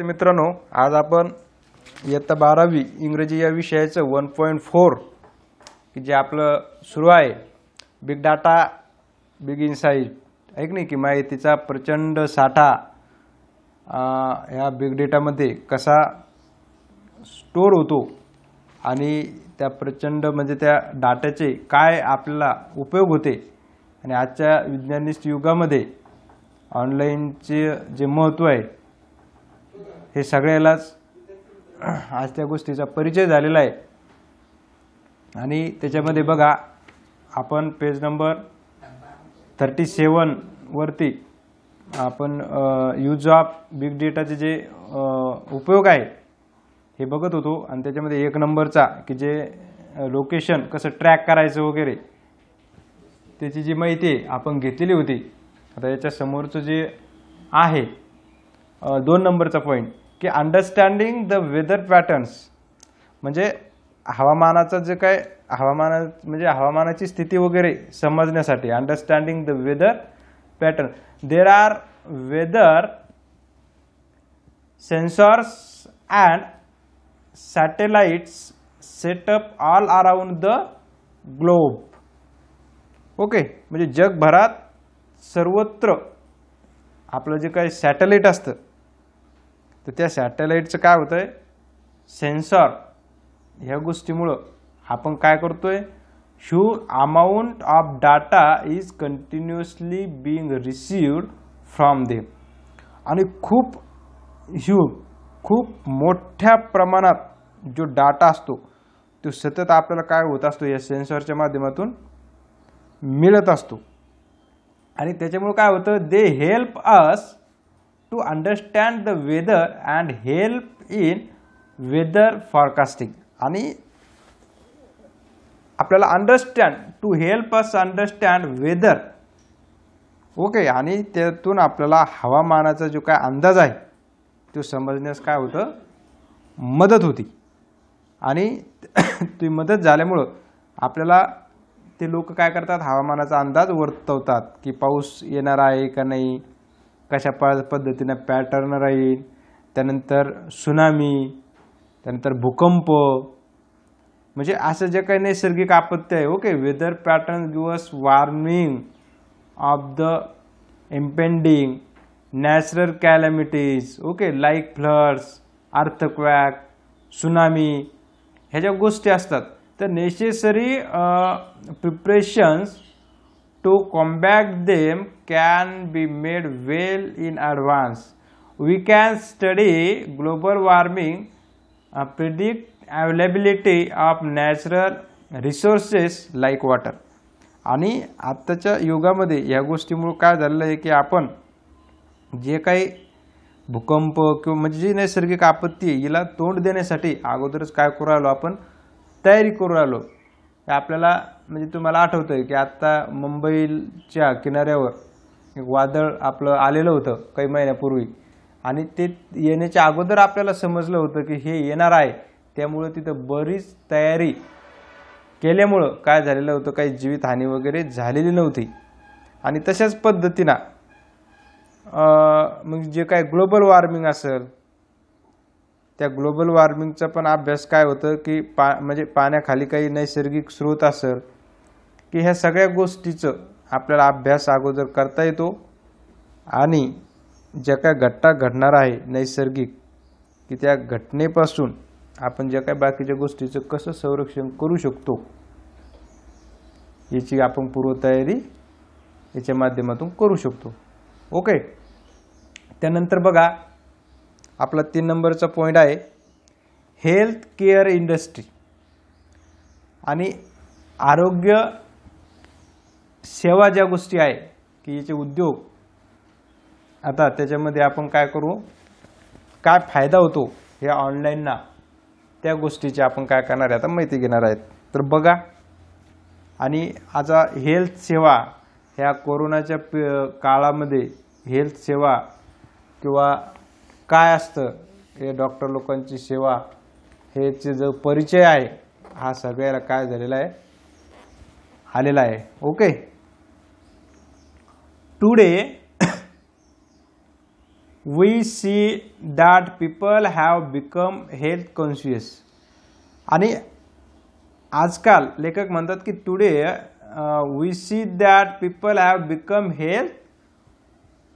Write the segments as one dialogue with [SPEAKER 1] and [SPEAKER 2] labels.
[SPEAKER 1] विद्यार्थी मित्रांनो आज आपण इयत्ता बारावी इंग्रजी या विषयाचं वन पॉईंट फोर की जे आपलं सुरू आहे बिग डाटा बिग इन्साईट ऐक नाही की माहितीचा प्रचंड साठा ह्या बिग डेटामध्ये कसा स्टोर होतो आणि त्या प्रचंड म्हणजे त्या डाटाचे काय आपल्याला उपयोग होते आणि आजच्या विज्ञानिक युगामध्ये ऑनलाईनचे जे महत्त्व आहे हे सगळ्यालाच आज त्या गोष्टीचा परिचय झालेला आहे आणि त्याच्यामध्ये बघा आपण पेज नंबर थर्टी सेवनवरती आपण यूज ऑफ बिग डेटाचे जे उपयोग आहे हे बघत होतो आणि त्याच्यामध्ये एक नंबरचा की जे लोकेशन कसं ट्रॅक करायचं वगैरे त्याची जी माहिती आपण घेतलेली होती आता याच्यासमोरचं जे आहे दोन नंबरचा पॉईंट की अंडरस्टँडिंग द वेदर पॅटर्न्स म्हणजे हवामानाचं जे काय हवामाना म्हणजे हवामानाची स्थिती वगैरे समजण्यासाठी understanding the weather pattern there are weather sensors and satellites set up all around the globe okay म्हणजे जगभरात सर्वत्र आपलं जे काही सॅटेलाइट असतं तर त्या सॅटेलाईटचं काय होतं आहे सेन्सॉर ह्या गोष्टीमुळं आपण काय करतो आहे amount of data is continuously being received from them आणि खूप ह्यू खूप मोठ्या प्रमाणात जो डाटा असतो तो सतत आपल्याला काय होत असतो या सेन्सरच्या माध्यमातून मिळत असतो आणि त्याच्यामुळे काय होतं they help us to understand the weather and help in weather forecasting आणि आपल्याला understand to help us understand weather okay आणि त्यातून आपल्याला हवामानाचा जो काय अंदाज आहे तो समजण्यास काय होतं मदत होती आणि ती मदत झाल्यामुळं आपल्याला ते लोक काय करतात हवामानाचा अंदाज वर्तवतात की पाऊस येणार आहे का नाही कशा प पद्धतीनं पॅटर्न राहील त्यानंतर सुनामी त्यानंतर भूकंप म्हणजे असं जे काही नैसर्गिक आपत्ती आहे okay weather pattern gives warning of the impending natural calamities okay like floods earthquake tsunami ह्या ज्या गोष्टी असतात तर necessary preparations to combat them can be made well in advance. We can study global warming, uh, predict availability of natural resources like water आणि आत्ताच्या युगामध्ये या गोष्टीमुळं काय झालेलं आहे की आपण जे काही भूकंप किंवा म्हणजे जी नैसर्गिक आपत्ती आहे हिला तोंड देण्यासाठी अगोदरच काय करू राहिलो आपण तयारी करू राहिलो आपल्याला म्हणजे तुम्हाला आठवतं आहे की आत्ता मुंबईच्या किनाऱ्यावर एक वादळ आपलं आलेलं होतं काही महिन्यापूर्वी आणि ते येण्याच्या अगोदर आपल्याला समजलं होतं की हे येणार आहे त्यामुळं तिथं बरीच तयारी केल्यामुळं काय झालेलं होतं काही जीवितहानी वगैरे झालेली नव्हती आणि तशाच पद्धतीनं मग जे काय ग्लोबल वॉर्मिंग असेल त्या ग्लोबल वॉर्मिंगचा पण अभ्यास काय होतं की पा म्हणजे पाण्याखाली काही नैसर्गिक स्रोत असेल की ह्या सगळ्या गोष्टीचं आपल्याला अभ्यास अगोदर करता येतो आणि ज्या काय घटना घडणार आहे नैसर्गिक की त्या घटनेपासून आपण ज्या काय बाकीच्या गोष्टीचं कसं संरक्षण करू शकतो याची आपण पूर्वतयारी याच्या माध्यमातून करू शकतो ओके त्यानंतर बघा आपला तीन नंबरचा पॉईंट आहे हेल्थ केअर इंडस्ट्री आणि आरोग्य सेवा ज्या गोष्टी आहे की याचे उद्योग आता त्याच्यामध्ये आपण काय करू काय फायदा होतो हे ऑनलाईनना त्या गोष्टीचे आपण काय करणार आहे आता माहिती घेणार आहेत तर बघा आणि आता हेल्थ सेवा ह्या कोरोनाच्या प काळामध्ये हेल्थ सेवा किंवा काय असतं हे डॉक्टर लोकांची सेवा हेचे जो परिचय आहे हा सगळ्याला काय झालेला आहे आलेला आहे okay Today, we see that people have become health conscious. आणि आजकाल लेखक म्हणतात की today we see that people have become health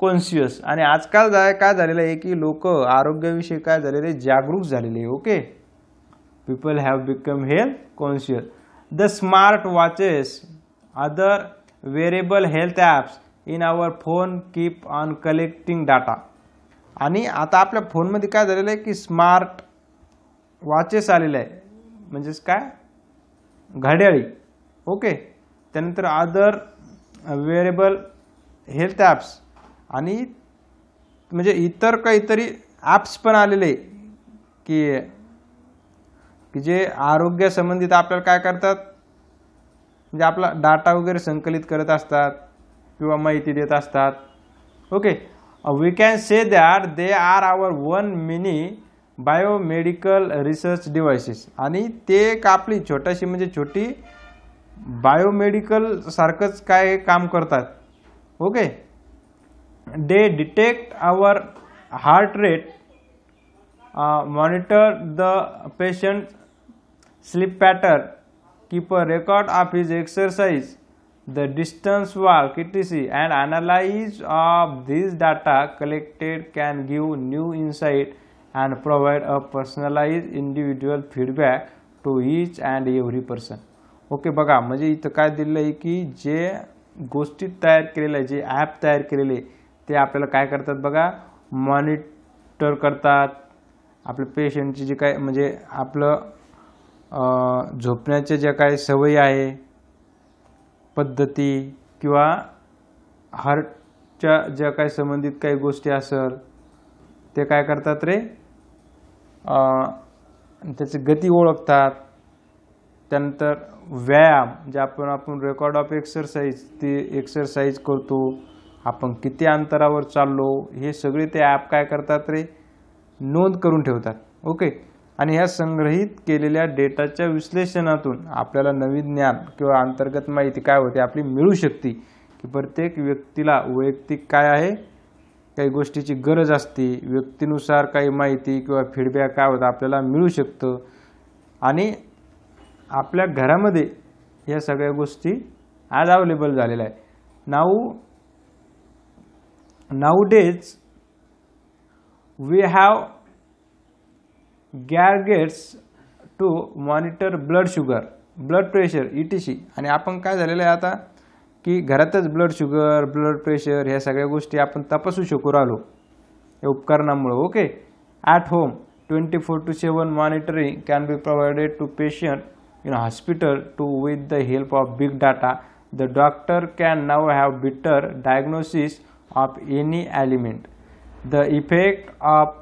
[SPEAKER 1] conscious आणि आजकाल काय झालेलं आहे की लोक आरोग्याविषयी काय झालेले जागरूक झालेले okay people have become health conscious the smart watches other wearable health apps in our phone keep on collecting data आणि आता आपल्या फोनमध्ये काय झालेलं आहे की स्मार्ट वॉचेस आलेले आहे म्हणजेच काय घड्याळी ओके त्यानंतर अदर वेअरेबल हेल्थ ॲप्स आणि म्हणजे इतर काहीतरी ॲप्स पण आलेले की की जे आरोग्यासंबंधित आपल्याला काय करतात म्हणजे आपला डाटा वगैरे संकलित करत असतात किंवा माहिती देत असतात okay we can say that they are our one mini biomedical research devices आणि ते एक आपली छोटीशी म्हणजे छोटी बायोमेडिकलसारखंच काय काम करतात okay they detect our heart rate monitor the patient sleep pattern keep a record of his exercise the distance work etc and analyze of this data collected can give new insight and provide a personalized individual feedback to each and every person okay बघा म्हणजे इथं काय दिलेलं आहे की जे गोष्टीत तयार केलेलं आहे जे ॲप तयार केलेले ते आपल्याला काय करतात बघा मॉनिटर करतात आपले पेशंटची जे काय म्हणजे आपलं झोपण्याच्या ज्या काय सवयी आहे पद्धती किंवा हार्टच्या ज्या काय संबंधित काही गोष्टी असेल ते काय करतात रे त्याची गती ओळखतात त्यानंतर व्यायाम जे आपण आपण रेकॉर्ड ऑफ एक्सरसाइज ते एक्सरसाइज करतो आपण किती अंतरावर चाललो हे सगळे ते ॲप काय करतात रे नोंद करून ठेवतात ओके आणि ह्या संग्रहित केलेल्या डेटाच्या विश्लेषणातून आपल्याला नवीन ज्ञान किंवा अंतर्गत माहिती काय होते आपली मिळू शकते की प्रत्येक व्यक्तीला वैयक्तिक काय आहे काही गोष्टीची गरज असते व्यक्तीनुसार काही माहिती किंवा फीडबॅक काय होता आपल्याला मिळू शकतं आणि आपल्या घरामध्ये या सगळ्या गोष्टी आज अवेलेबल झालेल्या आहे now nowadays we have gadgets to monitor blood sugar blood pressure E T C आणि आपण काय झालेलं आहे आता की घरातच ब्लड शुगर ब्लड प्रेशर ह्या सगळ्या गोष्टी आपण तपासू शकू राहिलो या उपकरणामुळं okay at home twenty four to seven monitoring can be provided to patient in hospital too with the help of big data the doctor can now have better diagnosis of any ailment the effect of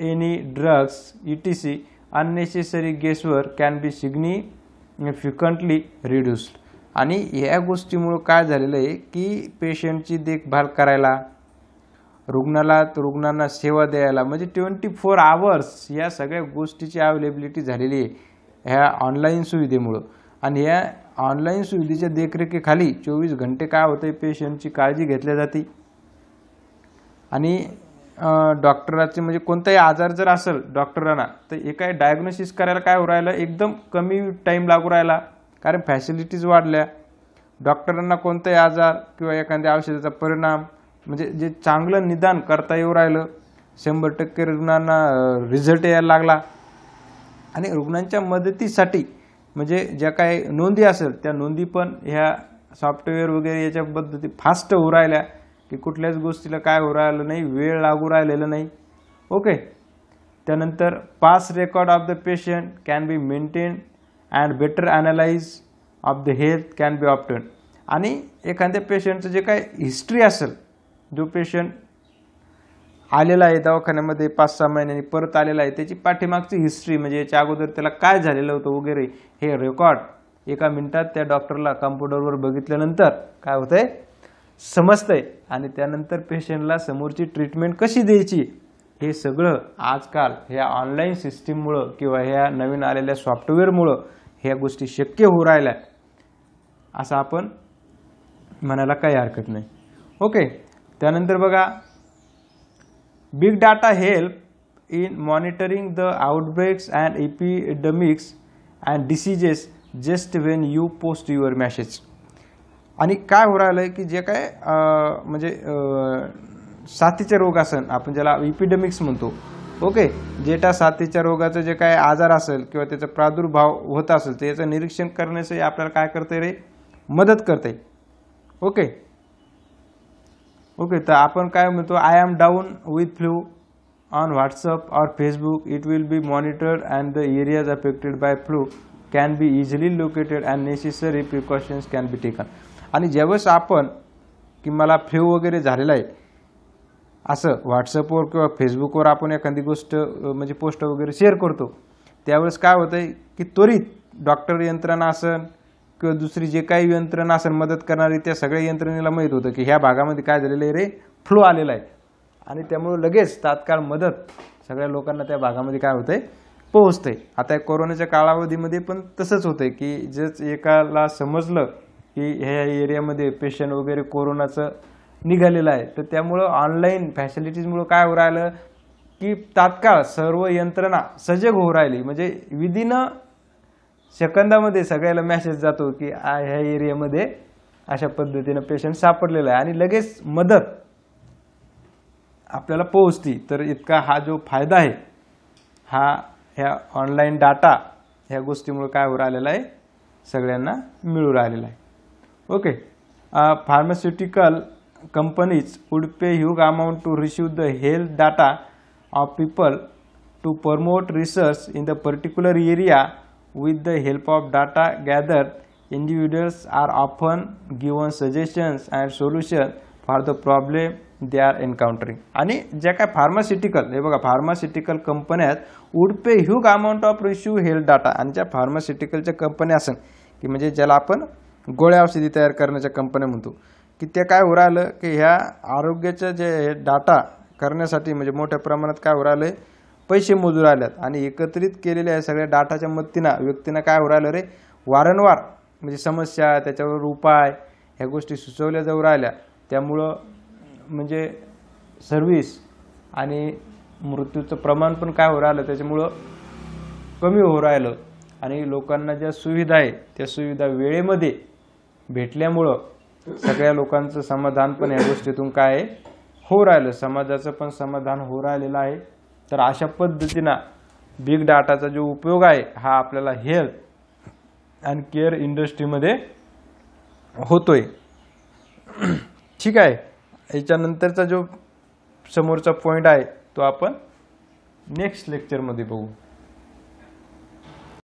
[SPEAKER 1] any drugs T C unnecessary guesswork guesswork be be significantly reduced आणि या गोष्टीमुळं काय झालेलं आहे की पेशंटची देखभाल करायला रुग्णाला रुग्णांना सेवा द्यायला म्हणजे ट्वेंटी फोर आवर्स या सगळ्या गोष्टीची अवेलेबिलिटी झालेली आहे ह्या ऑनलाईन सुविधेमुळं आणि ह्या ऑनलाईन सुविधेच्या देखरेखीखाली चोवीस घंटे काय होतं पेशंटची काळजी घेतल्या जाते आणि डॉक्टराचे म्हणजे कोणताही आजार जर असेल डॉक्टरांना तर एका डायग्नोसिस करायला काय हो राहिलं एकदम कमी टाईम लागू राहिला कारण फॅसिलिटीज वाढल्या डॉक्टरांना कोणताही आजार किंवा एखाद्या औषधाचा परिणाम म्हणजे जे चांगलं निदान करता येऊ राहिलं शंभर टक्के रुग्णांना रिझल्ट यायला लागला आणि रुग्णांच्या मदतीसाठी म्हणजे ज्या काही नोंदी असेल त्या नोंदी पण ह्या सॉफ्टवेअर वगैरे याच्या पद्धती फास्ट होऊ राहिल्या की कुठल्याच गोष्टीला काय होऊ राहिलं नाही वेळ लागू राहिलेलं नाही ओके त्यानंतर past record of the patient can be maintain and better analyse of the health can be obtain आणि एखाद्या पेशंटचं जे काय हिस्ट्री असेल जो पेशंट आलेला आहे दवाखान्यामध्ये पाच सहा महिन्यांनी परत आलेला आहे त्याची पाठीमागची हिस्ट्री म्हणजे याच्या अगोदर त्याला काय झालेलं होतं वगैरे हे रेकॉर्ड एका मिनिटात त्या डॉक्टरला कम्प्युटरवर बघितल्यानंतर काय होतं आहे समजतंय आणि त्यानंतर पेशंटला समोरची ट्रीटमेंट कशी द्यायची हे सगळं आजकाल ह्या ऑनलाईन सिस्टीममुळं किंवा ह्या नवीन आलेल्या सॉफ्टवेअरमुळं ह्या गोष्टी शक्य होऊ राहिल्या असं आपण म्हणायला काही हरकत नाही ओके त्यानंतर बघा big data help in monitoring the outbreaks and epidemics and diseases just when you post your message आणि काय हो राहिलं की जे काय म्हणजे साथीचे रोग असेल आपण ज्याला इपिडेमिक्स म्हणतो ओके जेटा साथीच्या रोगाचं जे काय आजार असेल किंवा त्याचा प्रादुर्भाव होत असेल त्याचं निरीक्षण करण्यासाठी आपल्याला काय करते रे मदत करते ओके ओके तर आपण काय म्हणतो I am down with flu on WhatsApp or Facebook it will be monitored and the areas affected by flu can be easily located and necessary precautions can be taken आणि ज्यावेळेस आपण की मला flu वगैरे झालेलं आहे असं व्हॉट्सअपवर किंवा फेसबुकवर आपण एखादी गोष्ट म्हणजे पोस्ट वगैरे शेअर करतो त्यावेळेस काय होतं आहे की त्वरित डॉक्टर यंत्रणा असन किंवा दुसरी जे काही यंत्रणा असेल मदत करणारी त्या सगळ्या यंत्रणेला माहीत होतं की ह्या भागामध्ये काय झालेलं आहे रे फ्लो आलेला आहे आणि त्यामुळं लगेच तात्काळ मदत सगळ्या लोकांना त्या भागामध्ये काय होतं आहे पोहोचते आता कोरोनाच्या कालावधीमध्ये पण तसंच होतंय की जस एकाला समजलं की ह्या एरियामध्ये पेशंट वगैरे कोरोनाचं निघालेलं आहे तर त्यामुळं ऑनलाईन फॅसिलिटीजमुळं काय होऊ राहिलं की तात्काळ सर्व यंत्रणा सजग होऊ राहिली म्हणजे विदिन सेकंदामध्ये सगळ्याला मॅसेज जातो की ह्या एरियामध्ये अशा पद्धतीनं पेशंट सापडलेला आहे आणि लगेच मदत आपल्याला पोहोचती तर इतका हा जो फायदा आहे हा ह्या ऑनलाईन डाटा ह्या गोष्टीमुळे काय होऊ राहिलेला आहे सगळ्यांना मिळू राहिलेला आहे okay pharmaceutical companies would pay huge amount to receive the health data of people to promote research in the particular area with the help of data gather individuals are often given suggestions and solution for the problem they are encountering आणि ज्या काय pharmaceutical हे बघा pharmaceutical कंपन्या आहेत would pay huge amount of रिश्यू health data आणि ज्या फार्मास्युटिकलच्या कंपन्या असेल की म्हणजे ज्याला आपण गोळ्या औषधी तयार करण्याच्या कंपन्या म्हणतो की ते काय होऊ की ह्या आरोग्याचं जे डाटा करण्यासाठी म्हणजे मोठ्या प्रमाणात काय उरालं पैसे मोजूर आल्यात आणि एकत्रित केलेल्या सगळ्या डाटाच्या मदतीनं व्यक्तींना काय होऊ रे वारंवार म्हणजे समस्या त्याच्यावर उपाय ह्या गोष्टी सुचवल्या जाऊ राहिल्या त्यामुळं म्हणजे सर्विस आणि मृत्यूचं प्रमाण पण काय हो राहिलं त्याच्यामुळं कमी हो राहिलं आणि लोकांना ज्या सुविधा आहे त्या सुविधा वेळेमध्ये भेटल्यामुळं सगळ्या लोकांचं समाधान पण या गोष्टीतून काय आहे हो राहिलं समाजाचं पण समाधान हो राहिलेलं आहे तर अशा पद्धतीनं बिग डाटाचा जो उपयोग आहे हा आपल्याला हेल्थ अँड केअर इंडस्ट्रीमध्ये होतोय ठीक आहे याच्यानंतरचा जो समोरचा पॉईंट आहे तो आपण नेक्स्ट लेक्चरमध्ये बघू